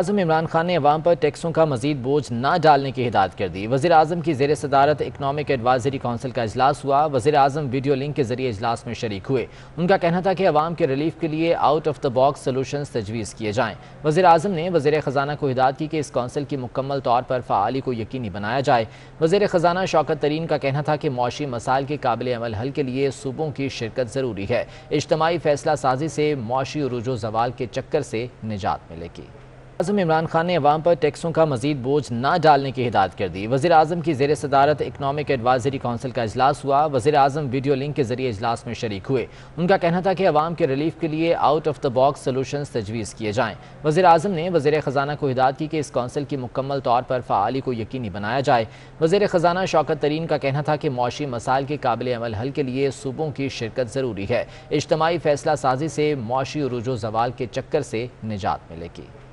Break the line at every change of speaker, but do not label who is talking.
अजम इमरान खान ने अवाम पर टैक्सों का मजीद बोझ न डालने की हिदायत कर दी वजी अजम की जेर सदारत इकनॉमिक एडवाइजरी काउंसिल का अजलास हुआ वजी अजम वीडियो लिंक के जरिए अजलास में शरीक हुए उनका कहना था कि अवाम के रिलीफ के लिए out of the box solution तजवीज़ किए जाएँ वजी अजम ने वजी ख़जाना को हिदायत की कि इस कौंसिल की मुकम्मल तौर पर फ़ाली को यकीनी बनाया जाए वजी ख़जाना शौकत तरीन का कहना था कि मुशी मसाइल के काबिल अमल हल के लिए सूबों की शिरकत ज़रूरी है इज्तमी फैसला साजी से मुशी रुजो जवाल के चक्कर से निजात मिलेगी अजम इमरान खान ने अवाम पर टैक्सों का मजीद बोझ न डालने की हिदायत कर दी वजी अजम की जेर सदारत इकनॉमिक एडवाइजरी काउंसिल का अजलास हुआ वजी अजम वीडियो लिंक के जरिए अजलास में शरीक हुए उनका कहना था कि अवाम के रिलीफ के लिए out of the box solution तजवीज़ किए जाएँ वजी अजम ने वजी ख़जाना को हिदायत की कि इस कौंसिल की मुकम्मल तौर पर फ़ाली को यकीनी बनाया जाए वजी ख़जाना शौकत तरीन का कहना था कि मौशी मसाइल के काबिल अमल हल के लिए सूबों की शिरकत ज़रूरी है इज्तमी फैसला साजी से मौशी रुजो जवाल के चक्कर से निजात मिलेगी